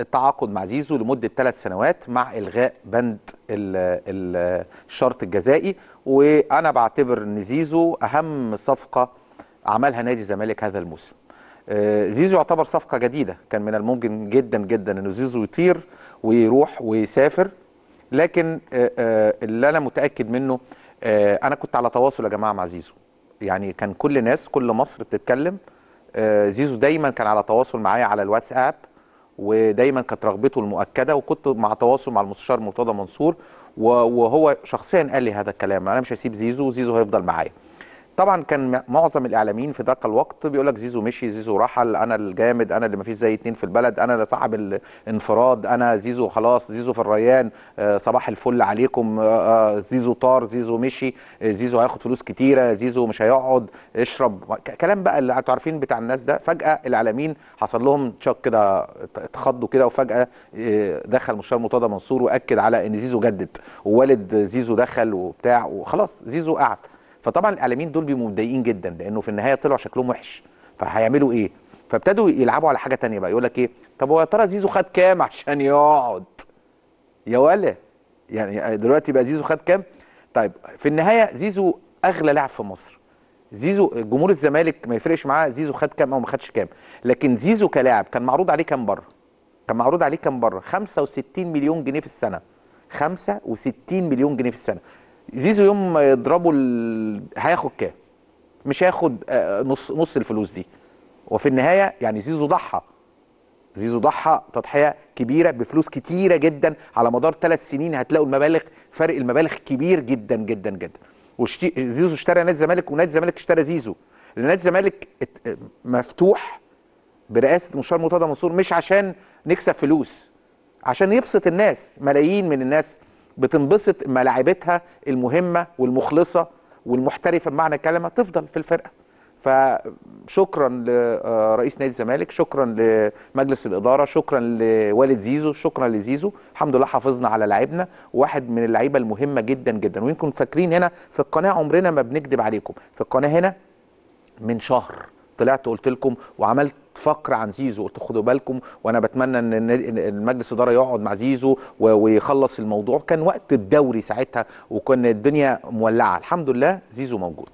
التعاقد مع زيزو لمده ثلاث سنوات مع الغاء بند الشرط الجزائي وانا بعتبر ان زيزو اهم صفقه عملها نادي الزمالك هذا الموسم. آه، زيزو يعتبر صفقه جديده كان من الممكن جدا جدا انه زيزو يطير ويروح ويسافر لكن آه، آه، اللي انا متاكد منه انا كنت على تواصل يا جماعه مع زيزو يعني كان كل ناس كل مصر بتتكلم زيزو دايما كان على تواصل معايا على الواتساب ودايما كانت رغبته المؤكده وكنت مع تواصل مع المستشار مرتضى منصور وهو شخصيا قال لي هذا الكلام انا مش هسيب زيزو وزيزو هيفضل معايا طبعا كان معظم الاعلاميين في ذاك الوقت بيقول لك زيزو مشي زيزو رحل انا الجامد انا اللي ما فيش زي اتنين في البلد انا اللي صاحب الانفراد انا زيزو خلاص زيزو في الريان آه، صباح الفل عليكم آه، آه، زيزو طار زيزو مشي زيزو هياخد فلوس كتيره زيزو مش هيقعد اشرب كلام بقى اللي انتوا عارفين بتاع الناس ده فجاه الاعلاميين حصل لهم تشك كده اتخضوا كده وفجاه دخل مستشار مرتضى منصور واكد على ان زيزو جدد ووالد زيزو دخل وبتاع وخلاص زيزو قعد فطبعا الاعلاميين دول بيبقوا متضايقين جدا لانه في النهايه طلعوا شكلهم وحش فهيعملوا ايه فابتدوا يلعبوا على حاجه ثانيه بقى يقول لك ايه طب هو يا ترى زيزو خد كام عشان يقعد يا ولا يعني دلوقتي بقى زيزو خد كام طيب في النهايه زيزو اغلى لاعب في مصر زيزو جمهور الزمالك ما يفرقش معاه زيزو خد كام او ما خدش كام لكن زيزو كلاعب كان معروض عليه كام بره كان معروض عليه كام بره 65 مليون جنيه في السنه 65 مليون جنيه في السنه زيزو يوم ما يضربوا ال... هياخد كام؟ مش هياخد آه، نص نص الفلوس دي وفي النهايه يعني زيزو ضحى زيزو ضحى تضحيه كبيره بفلوس كتيره جدا على مدار ثلاث سنين هتلاقوا المبالغ فرق المبالغ كبير جدا جدا جدا وشتي... زيزو اشترى نادي الزمالك ونادي الزمالك اشترى زيزو نادي الزمالك مفتوح برئاسه مشار مرتضى منصور مش عشان نكسب فلوس عشان يبسط الناس ملايين من الناس بتنبسط اما لاعيبتها المهمه والمخلصه والمحترفه بمعنى الكلمه تفضل في الفرقه فشكرا لرئيس آه، نادي الزمالك شكرا لمجلس الاداره شكرا لوالد زيزو شكرا لزيزو الحمد لله حافظنا على لعبنا واحد من اللعيبه المهمه جدا جدا ويمكن فاكرين هنا في القناه عمرنا ما بنكذب عليكم في القناه هنا من شهر طلعت قلت لكم وعملت فقر عن زيزو قلت خدوا بالكم وانا بتمنى ان المجلس الاداره يقعد مع زيزو ويخلص الموضوع كان وقت الدوري ساعتها وكان الدنيا مولعه الحمد لله زيزو موجود